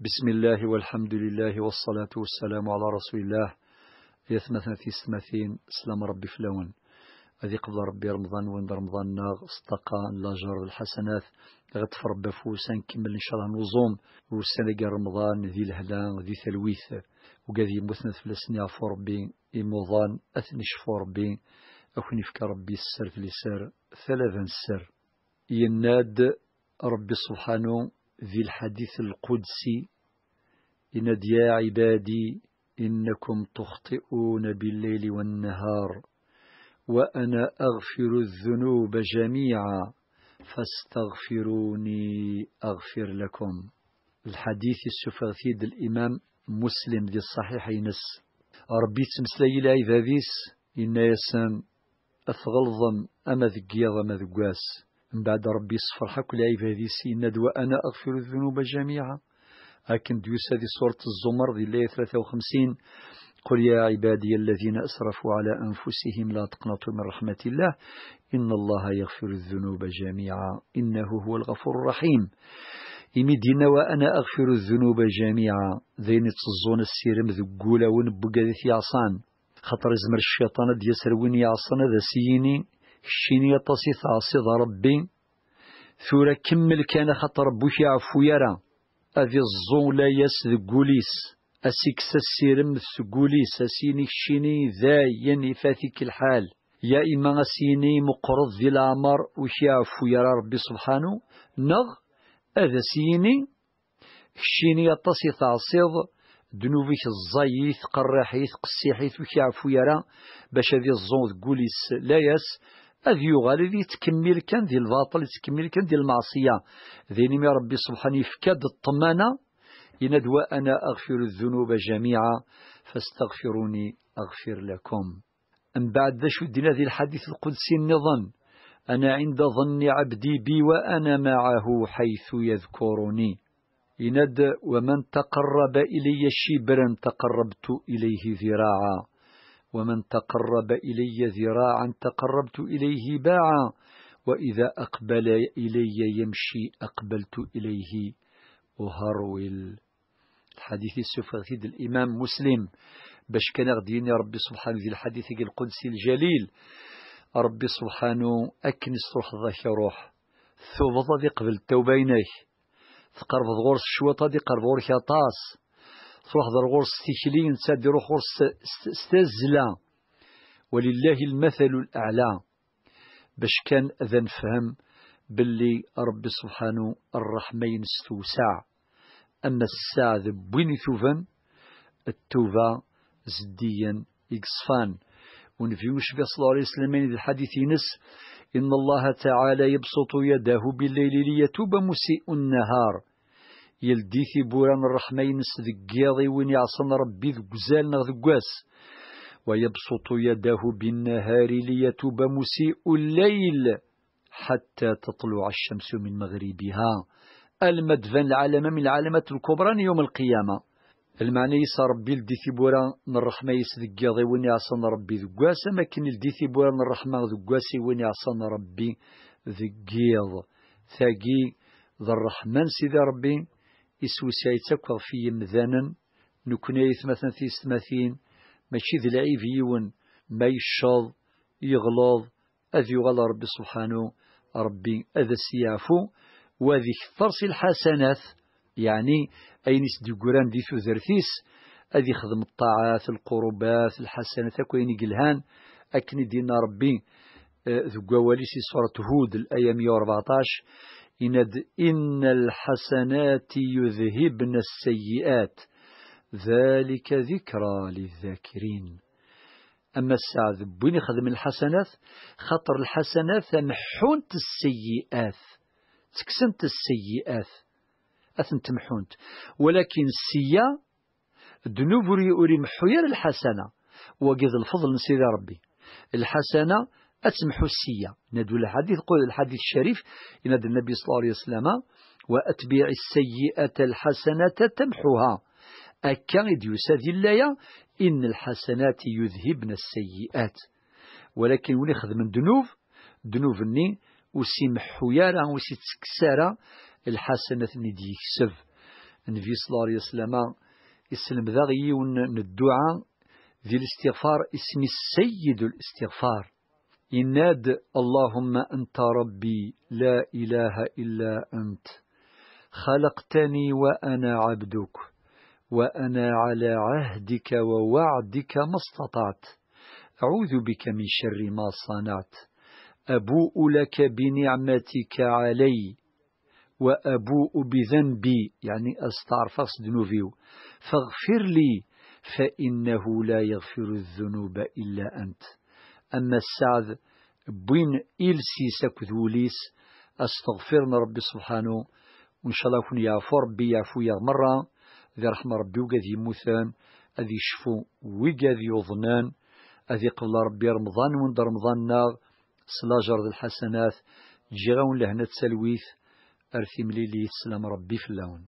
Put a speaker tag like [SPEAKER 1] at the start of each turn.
[SPEAKER 1] بسم الله والحمد لله والصلاة والسلام على رسول الله يثنى في سمثين سلام ربي فلون هذه قبل ربي رمضان وين رمضان ناغ استقى لاجر الحسنات غتفر بفوسا نكمل ان شاء الله نوزوم والسنة رمضان ذي الهلا ذي تلويث وقاذي مثنث في السنة بي إموضان أثنش بي أكون يفكى ربي السر في السر ثلاثا السر يناد ربي سبحانه في الحديث القدسي إن يا عبادي إنكم تخطئون بالليل والنهار وأنا أغفر الذنوب جميعا فاستغفروني أغفر لكم الحديث السفرثي الإمام مسلم ذي الصحيح ينس ربي تمسلي عباديس إن يسان أثغلظم أما قياظ أمذ قاس من بعد ربي صفر حق العبادي سينا دو أنا أغفر الذنوب جميعا لكن ديوس هذه سورة الزمر ذي اللي 53 قل يا عبادي الذين أسرفوا على أنفسهم لا تقنطوا من رحمة الله إن الله يغفر الذنوب جميعا إنه هو الغفور الرحيم إمدينا وأنا أغفر الذنوب جميعا ذين تصزون السيرم ذقولا ونبقى ذي عصان خطر زمر الشيطان ديسر وين يعصان ذا سيني كشين يطاسي تعصيد ربي ثورا كمل كان خط ربوش عفو يرى أذي الزون لا يس قوليس أسيكس السيرم ثقوليس أسيني الشيني ذاين يفاتيك الحال يا إما أسيني مقرض ذي العمر وشي عفو يرى ربي سبحانه نغ أذا سيني كشيني يطاسي تعصيد دنوبيك الزيث قراحيث قسيحيث عفو يرى باش هذه الزون تقوليس لا ياس هذا يغال ذي تكمل كان ذي الباطل تكمل كان ذي المعصية ذي نمي ربي سبحانه يفكاد الطمانة يندوى أنا أغفر الذنوب جميعا فاستغفروني أغفر لكم أم بعد ذا شدنا ذي الحديث القدسي النظام أنا عند ظن عبدي بي وأنا معه حيث يذكرني يند ومن تقرب إلي شبرا تقربت إليه ذراعا ومن تقرب إلي ذراعا تقربت إليه باعا وإذا أقبل إلي يمشي أقبلت إليه أهرول الحديث السفري الإمام مسلم باش كان غديني ربي سبحانه ذي الحديث القدسي الجليل ربي سبحانه أكنس روح ذاك روح ثوبض ذي قبل التوبينيك تقرب غورس شوطة ذي قرب يا طاس در غرس تيكلين روح غرس ستازلا ولله المثل الأعلى باش كان أذا نفهم باللي ربي سبحانه الرحمة ينستوسع أما الساعة ذبوين ثوفا التوبة زديا إقصفان ونفيوش في صلى الله عليه وسلم الحديث ينس إن الله تعالى يبسط يداه بالليل ليتوب مسيء النهار يلدي في بوران الرحمين دق ياضي وين يعصن ربي ذو قزال نغ ويبسط يده بالنهار ليتوب مسيء الليل حتى تطلع الشمس من مغربها المدفن العلم من العلامات الكبرى يوم القيامة المعنى يصار ربي لدي ثبورا من الرحمة يسدق يضي وين يعصن ربي ذقواس ما كان لدي ثبورا من الرحمة ذقواس وين يعصن ربي ذقيض ثقي ذا الرحمن سيدي ربي إسوسيا تكر في يمذانا نكون مثلا في استمثين ماشي ذي لعيب يون ما يشاض يغلاض أذي غلا ربي سبحانه ربي أذى السيافو وذي خطرس الحسنات يعني أين سدقران دي ثوزرثيس أذي خدم الطاعات القربات الحسنات كويني قلهان أكني دينا ربي آه، ذو قواليس سورة هود الأيام 114 إند إن الحسنات يذهبن السيئات ذلك ذكرى للذاكرين أما السعد بن يخدم الحسنات خطر الحسنات محونت السيئات تكسنت السيئات أثنت محونت ولكن سيا دنوبري أريم محير الحسنة وقد الفضل من سيدي ربي الحسنة أتسمح السية ندو الحديث قول الحديث الشريف إن النبي صلى الله عليه وسلم وأتبع السيئة الحسنة تمحها أكاد إذ يسادي إن الحسنات يذهبن السيئات ولكن ونخذ خذ من ذنوب ذنوب ني وسيمحو يارا وسيتسكسارا الحسنات ندي يكسف النبي صلى الله عليه وسلم يسلم ذا الدعاء ذي الاستغفار اسم السيد الاستغفار يناد اللهم أنت ربي لا إله إلا أنت خلقتني وأنا عبدك وأنا على عهدك ووعدك ما استطعت أعوذ بك من شر ما صنعت أبوء لك بنعمتك علي وأبوء بذنبي يعني أستعرفص ذنوبي فاغفر لي فإنه لا يغفر الذنوب إلا أنت أما السعد بوين إلسي أكد وليس أستغفرنا ربي سبحانه وإن شاء الله يكون يعفو ربي يعفو يا مرة ذي رحمة ربي وقاذي يموتان أذي يشفو وقاذي يظنان أذي قبل ربي رمضان وند رمضان ناغ صلاة جرد الحسنات جيغون لهنا تسلويث أرثي مليلي السلام ربي في اللون